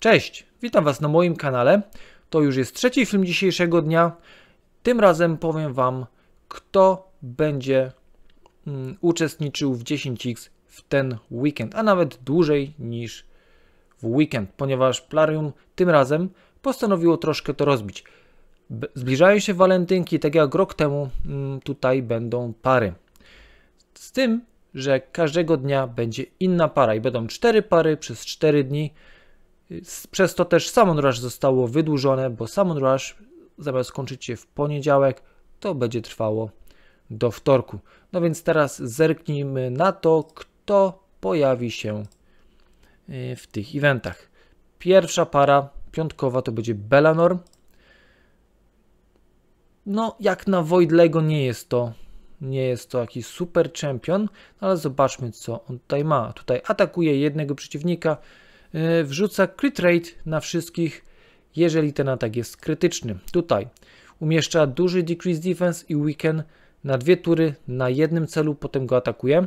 Cześć, witam Was na moim kanale. To już jest trzeci film dzisiejszego dnia. Tym razem powiem Wam, kto będzie mm, uczestniczył w 10x w ten weekend, a nawet dłużej niż w weekend, ponieważ Plarium tym razem postanowiło troszkę to rozbić. Zbliżają się walentynki, tak jak rok temu mm, tutaj będą pary. Z tym, że każdego dnia będzie inna para i będą cztery pary przez cztery dni, przez to też Salmon Rush zostało wydłużone, bo Salmon Rush zamiast skończyć się w poniedziałek, to będzie trwało do wtorku. No więc teraz zerknijmy na to, kto pojawi się y, w tych eventach. Pierwsza para piątkowa to będzie Belanor. No, jak na Voidlego nie jest to nie jest to jakiś super champion, no ale zobaczmy co on tutaj ma. Tutaj atakuje jednego przeciwnika, E, wrzuca crit rate na wszystkich, jeżeli ten atak jest krytyczny. Tutaj umieszcza duży decrease defense i weaken na dwie tury na jednym celu, potem go atakuje.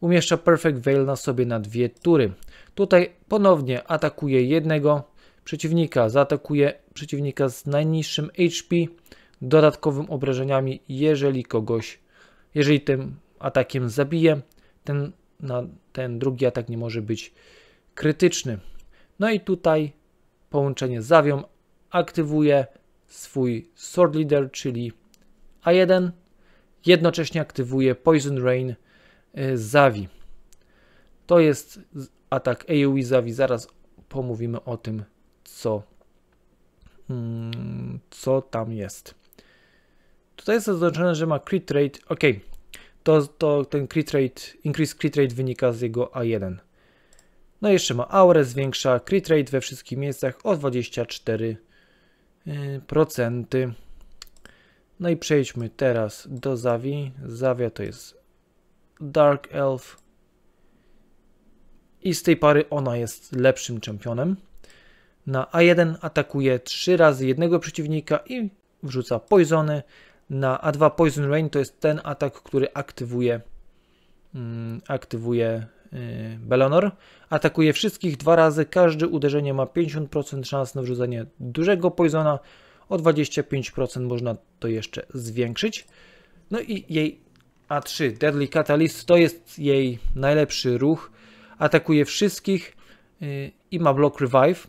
Umieszcza perfect veil na sobie na dwie tury. Tutaj ponownie atakuje jednego przeciwnika, zaatakuje przeciwnika z najniższym HP, dodatkowym obrażeniami, jeżeli kogoś, jeżeli tym atakiem zabije, ten, na, ten drugi atak nie może być krytyczny. No i tutaj połączenie z Zawią aktywuje swój Sword Leader, czyli A1, jednocześnie aktywuje Poison Rain z y, Zawi. To jest atak AoE Zawi, zaraz pomówimy o tym, co, mm, co tam jest. Tutaj jest zaznaczone, że ma crit rate, ok, to, to ten crit rate, increase crit rate wynika z jego A1. No i jeszcze ma aurę, zwiększa crit rate we wszystkich miejscach o 24%. Y, no i przejdźmy teraz do Zawi. Zawia to jest Dark Elf. I z tej pary ona jest lepszym czempionem. Na A1 atakuje 3 razy jednego przeciwnika i wrzuca poisony. Na A2 Poison Rain to jest ten atak, który aktywuje, mm, aktywuje Y, Belonor. Atakuje wszystkich dwa razy, każde uderzenie ma 50% szans na wrzucenie dużego poisona, o 25% można to jeszcze zwiększyć. No i jej A3, Deadly Catalyst, to jest jej najlepszy ruch. Atakuje wszystkich y, i ma block revive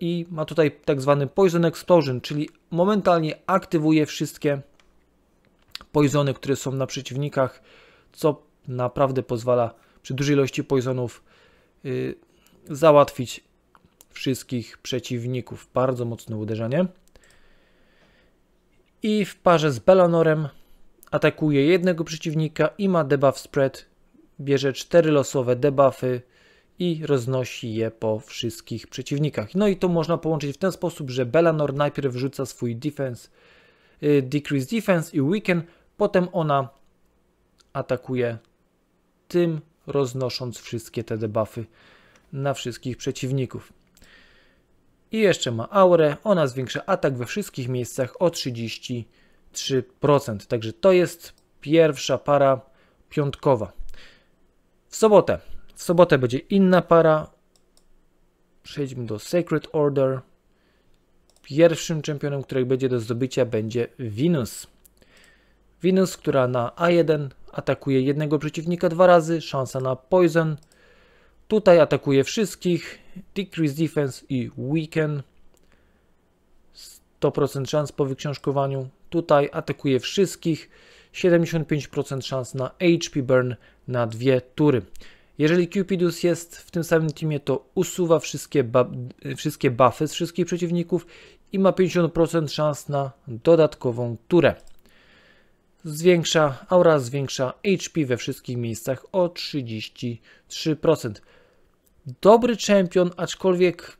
i ma tutaj tak zwany Poison Explosion, czyli momentalnie aktywuje wszystkie poisony, które są na przeciwnikach, co naprawdę pozwala przy dużej ilości poisonów yy, załatwić wszystkich przeciwników. Bardzo mocne uderzenie. I w parze z Belanorem atakuje jednego przeciwnika i ma debuff spread. Bierze cztery losowe debuffy i roznosi je po wszystkich przeciwnikach. No i to można połączyć w ten sposób, że Belanor najpierw wrzuca swój defense, yy, decrease defense i weaken, potem ona atakuje tym roznosząc wszystkie te debuffy na wszystkich przeciwników. I jeszcze ma aurę, ona zwiększa atak we wszystkich miejscach o 33%, także to jest pierwsza para piątkowa. W sobotę, w sobotę będzie inna para, przejdźmy do Sacred Order. Pierwszym czempionem, który będzie do zdobycia będzie Venus. Venus, która na A1 atakuje jednego przeciwnika dwa razy, szansa na poison. Tutaj atakuje wszystkich, decrease defense i weaken. 100% szans po wyksiążkowaniu. Tutaj atakuje wszystkich, 75% szans na HP burn na dwie tury. Jeżeli Cupidus jest w tym samym teamie, to usuwa wszystkie, wszystkie buffy z wszystkich przeciwników i ma 50% szans na dodatkową turę zwiększa aura, zwiększa HP we wszystkich miejscach o 33%. Dobry champion, aczkolwiek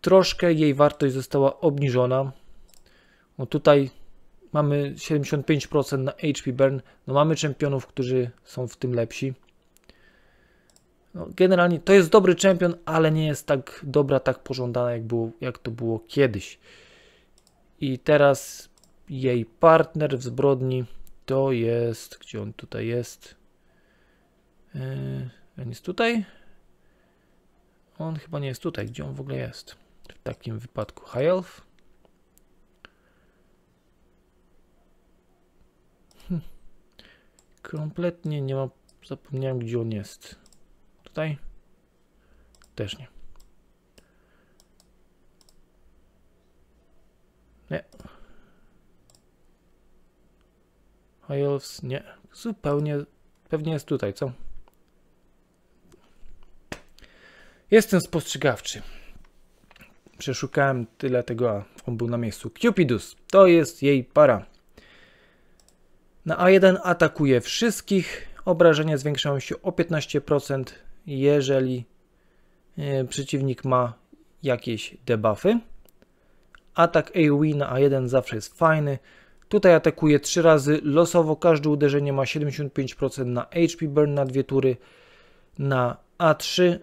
troszkę jej wartość została obniżona. No tutaj mamy 75% na HP burn. No mamy czempionów, którzy są w tym lepsi. No generalnie to jest dobry czempion, ale nie jest tak dobra, tak pożądana jak, było, jak to było kiedyś. I teraz jej partner w zbrodni to jest, gdzie on tutaj jest? Yy, on jest tutaj? On chyba nie jest tutaj, gdzie on w ogóle jest? W takim wypadku High Elf. Hm. Kompletnie nie mam, zapomniałem gdzie on jest. Tutaj? Też nie. Oils nie. Zupełnie, pewnie jest tutaj, co? Jestem spostrzegawczy. Przeszukałem tyle tego, a on był na miejscu. Cupidus, to jest jej para. Na A1 atakuje wszystkich. Obrażenia zwiększają się o 15%, jeżeli e, przeciwnik ma jakieś debuffy. Atak AoE na A1 zawsze jest fajny. Tutaj atakuje 3 razy losowo, każde uderzenie ma 75% na HP burn na dwie tury na A3.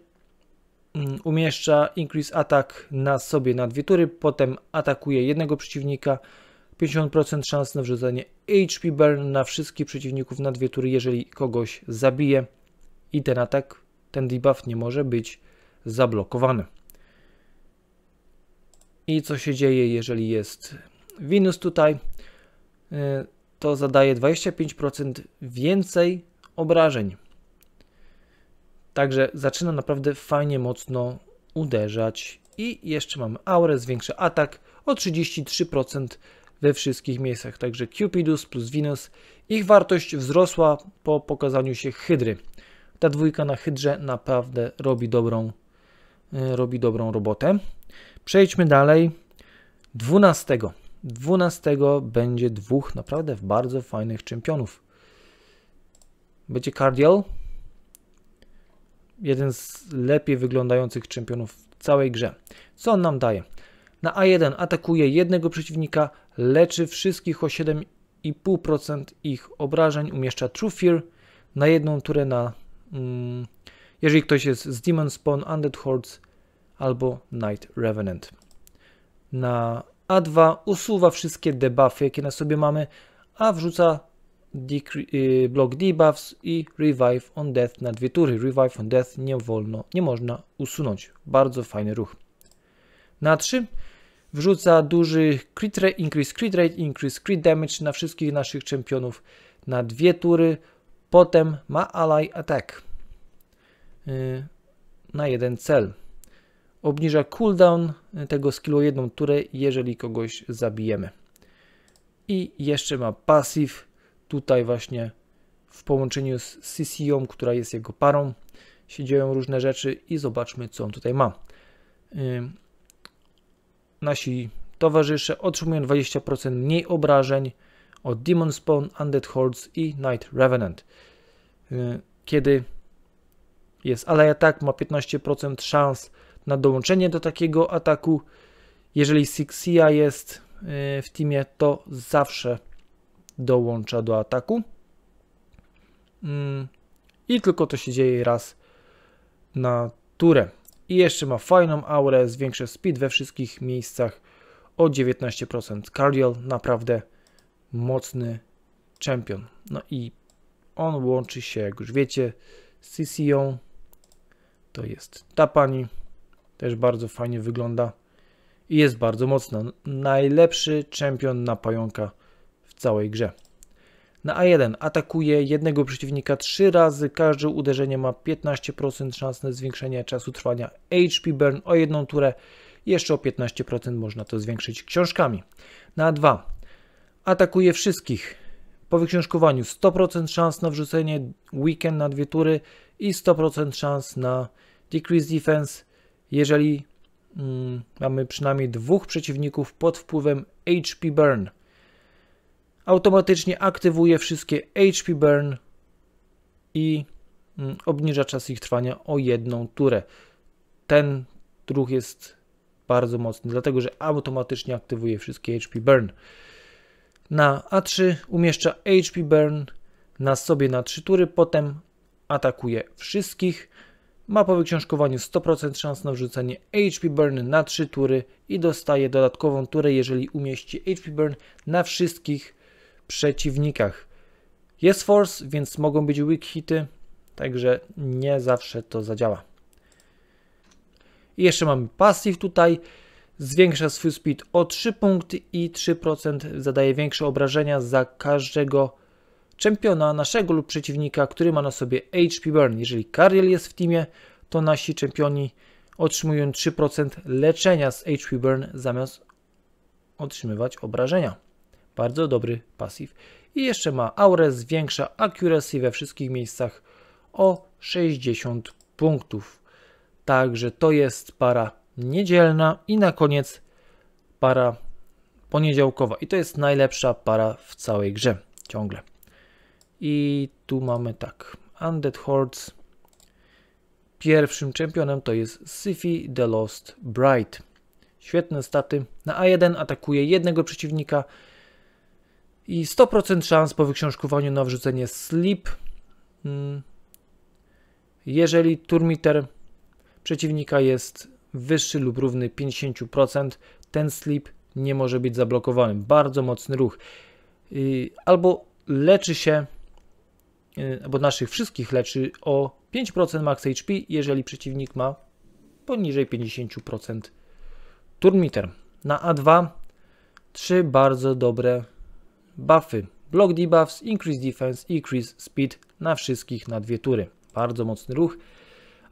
Mm, umieszcza increase atak na sobie na dwie tury, potem atakuje jednego przeciwnika, 50% szans na wrzucenie HP burn na wszystkich przeciwników na dwie tury, jeżeli kogoś zabije i ten atak, ten debuff nie może być zablokowany. I co się dzieje, jeżeli jest Winus tutaj? E, to zadaje 25% więcej obrażeń. Także zaczyna naprawdę fajnie mocno uderzać. I jeszcze mamy aurę, zwiększa atak o 33% we wszystkich miejscach. Także Cupidus plus Venus. Ich wartość wzrosła po pokazaniu się hydry. Ta dwójka na hydrze naprawdę robi dobrą, e, robi dobrą robotę. Przejdźmy dalej. 12. 12 będzie dwóch naprawdę bardzo fajnych czempionów. Będzie Cardial, jeden z lepiej wyglądających czempionów w całej grze. Co on nam daje? Na A1 atakuje jednego przeciwnika, leczy wszystkich o 7,5% ich obrażeń, umieszcza True Fear na jedną turę na... Mm, jeżeli ktoś jest z Demon Spawn, Undead Hordes albo Night Revenant. Na a2 usuwa wszystkie debuffy, jakie na sobie mamy, a wrzuca y, block debuffs i revive on death na dwie tury. Revive on death nie wolno, nie można usunąć. Bardzo fajny ruch. Na 3 wrzuca duży crit rate, increase crit rate, increase crit damage na wszystkich naszych czempionów na dwie tury. Potem ma ally attack y, na jeden cel obniża cooldown tego skillu jedną turę, jeżeli kogoś zabijemy. I jeszcze ma pasyw, tutaj właśnie w połączeniu z CC'ą, która jest jego parą, się dzieją różne rzeczy i zobaczmy, co on tutaj ma. nasi towarzysze otrzymują 20% mniej obrażeń od Demon Spawn, Undead Hordes i Night Revenant. kiedy jest Aleja tak, ma 15% szans na dołączenie do takiego ataku. Jeżeli Sixia jest y, w teamie, to zawsze dołącza do ataku. Mm, I tylko to się dzieje raz na turę. I jeszcze ma fajną aurę, zwiększa speed we wszystkich miejscach o 19%. Cardial naprawdę mocny champion. No i on łączy się, jak już wiecie, z CCO. To jest ta pani. Też bardzo fajnie wygląda i jest bardzo mocna. Najlepszy czempion na pająka w całej grze. Na A1 atakuje jednego przeciwnika 3 razy, każde uderzenie ma 15% szans na zwiększenie czasu trwania HP burn o jedną turę, jeszcze o 15% można to zwiększyć książkami. Na A2 atakuje wszystkich. Po wyksiążkowaniu 100% szans na wrzucenie weekend na dwie tury i 100% szans na decrease defense jeżeli mm, mamy przynajmniej dwóch przeciwników pod wpływem HP Burn. Automatycznie aktywuje wszystkie HP Burn i mm, obniża czas ich trwania o jedną turę. Ten ruch jest bardzo mocny, dlatego że automatycznie aktywuje wszystkie HP Burn. Na A3 umieszcza HP Burn na sobie na trzy tury, potem atakuje wszystkich ma po wyksiążkowaniu 100% szans na wrzucenie HP Burn na 3 tury i dostaje dodatkową turę, jeżeli umieści HP Burn na wszystkich przeciwnikach. Jest Force, więc mogą być weak hity, także nie zawsze to zadziała. I jeszcze mamy passive tutaj. Zwiększa swój speed o 3 punkty i 3% zadaje większe obrażenia za każdego czempiona naszego lub przeciwnika, który ma na sobie HP Burn. Jeżeli Kariel jest w teamie, to nasi czempioni otrzymują 3% leczenia z HP Burn zamiast otrzymywać obrażenia. Bardzo dobry pasyw. I jeszcze ma aurę, zwiększa accuracy we wszystkich miejscach o 60 punktów. Także to jest para niedzielna i na koniec para poniedziałkowa. I to jest najlepsza para w całej grze ciągle. I tu mamy tak, Undead Hordes. Pierwszym czempionem to jest Sify the Lost Bride. Świetne staty. Na A1 atakuje jednego przeciwnika i 100% szans po wyksiążkowaniu na wrzucenie Sleep. Hmm. Jeżeli turmiter przeciwnika jest wyższy lub równy 50%, ten Sleep nie może być zablokowany. Bardzo mocny ruch. Albo leczy się albo y, naszych wszystkich leczy o 5% max HP, jeżeli przeciwnik ma poniżej 50% turmiter. Na A2 trzy bardzo dobre buffy. Block debuffs, increase defense, increase speed na wszystkich na dwie tury. Bardzo mocny ruch.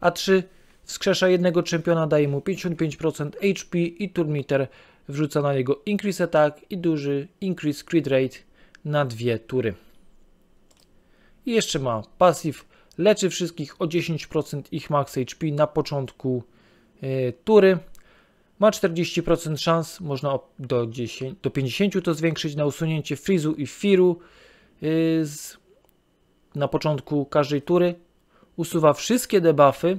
A3 wskrzesza jednego czempiona, daje mu 55% HP i turmiter wrzuca na jego increase attack i duży increase crit rate na dwie tury i jeszcze ma pasyw, leczy wszystkich o 10% ich max HP na początku yy, tury. Ma 40% szans, można do, 10, do 50 to zwiększyć na usunięcie Freezu i Firu yy, z, na początku każdej tury. Usuwa wszystkie debuffy,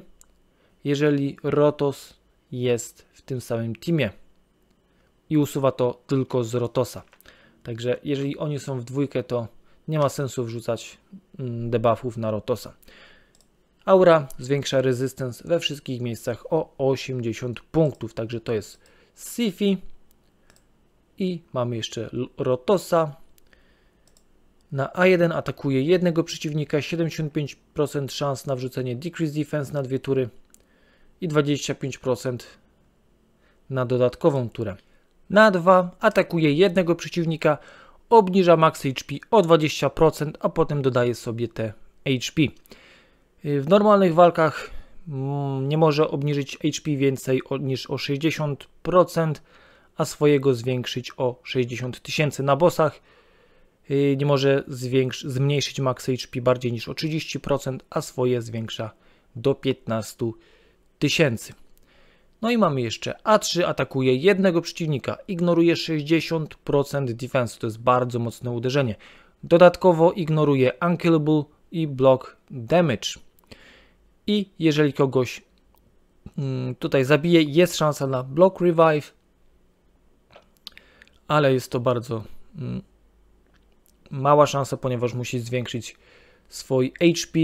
jeżeli Rotos jest w tym samym teamie. I usuwa to tylko z Rotosa. Także jeżeli oni są w dwójkę, to nie ma sensu wrzucać mm, debuffów na Rotosa. Aura zwiększa rezystans we wszystkich miejscach o 80 punktów, także to jest Sifi. I mamy jeszcze Rotosa. Na A1 atakuje jednego przeciwnika, 75% szans na wrzucenie Decrease Defense na dwie tury i 25% na dodatkową turę. Na 2 atakuje jednego przeciwnika, obniża max HP o 20%, a potem dodaje sobie te HP. Y, w normalnych walkach mm, nie może obniżyć HP więcej niż o 60%, a swojego zwiększyć o 60 tysięcy. Na bossach y, nie może zmniejszyć max HP bardziej niż o 30%, a swoje zwiększa do 15 tysięcy. No i mamy jeszcze A3 atakuje jednego przeciwnika, ignoruje 60% defense, to jest bardzo mocne uderzenie. Dodatkowo ignoruje unkillable i block damage. I jeżeli kogoś mm, tutaj zabije, jest szansa na block revive, ale jest to bardzo mm, mała szansa, ponieważ musi zwiększyć swój HP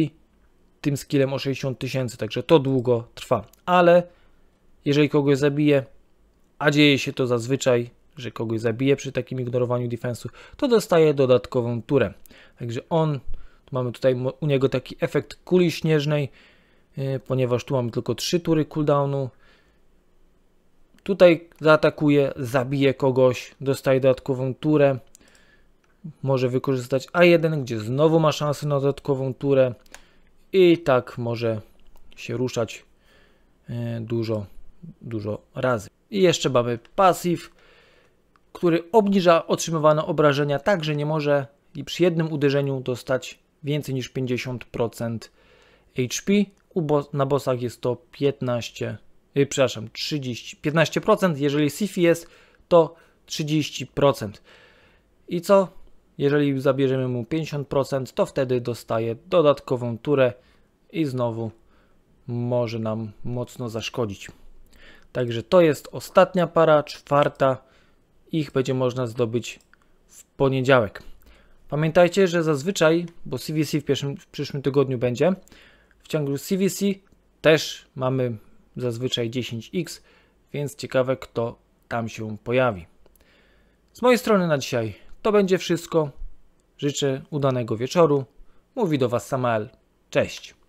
tym skillem o 60 tysięcy, także to długo trwa. Ale jeżeli kogoś zabije, a dzieje się to zazwyczaj, że kogoś zabije przy takim ignorowaniu defensu, to dostaje dodatkową turę. Także on, tu mamy tutaj u niego taki efekt kuli śnieżnej, y, ponieważ tu mamy tylko 3 tury cooldownu. Tutaj zaatakuje, zabije kogoś, dostaje dodatkową turę. Może wykorzystać A1, gdzie znowu ma szansę na dodatkową turę. I tak może się ruszać y, dużo dużo razy. I jeszcze mamy pasyw, który obniża otrzymywane obrażenia tak, że nie może i przy jednym uderzeniu dostać więcej niż 50% HP. Bo na bossach jest to 15, yy, przepraszam, 30, 15%, jeżeli Sifi jest, to 30%. I co? Jeżeli zabierzemy mu 50%, to wtedy dostaje dodatkową turę i znowu może nam mocno zaszkodzić. Także to jest ostatnia para, czwarta. Ich będzie można zdobyć w poniedziałek. Pamiętajcie, że zazwyczaj, bo CVC w, pierwszym, w przyszłym tygodniu będzie, w ciągu CVC też mamy zazwyczaj 10x, więc ciekawe kto tam się pojawi. Z mojej strony na dzisiaj to będzie wszystko. Życzę udanego wieczoru. Mówi do Was Samael. Cześć.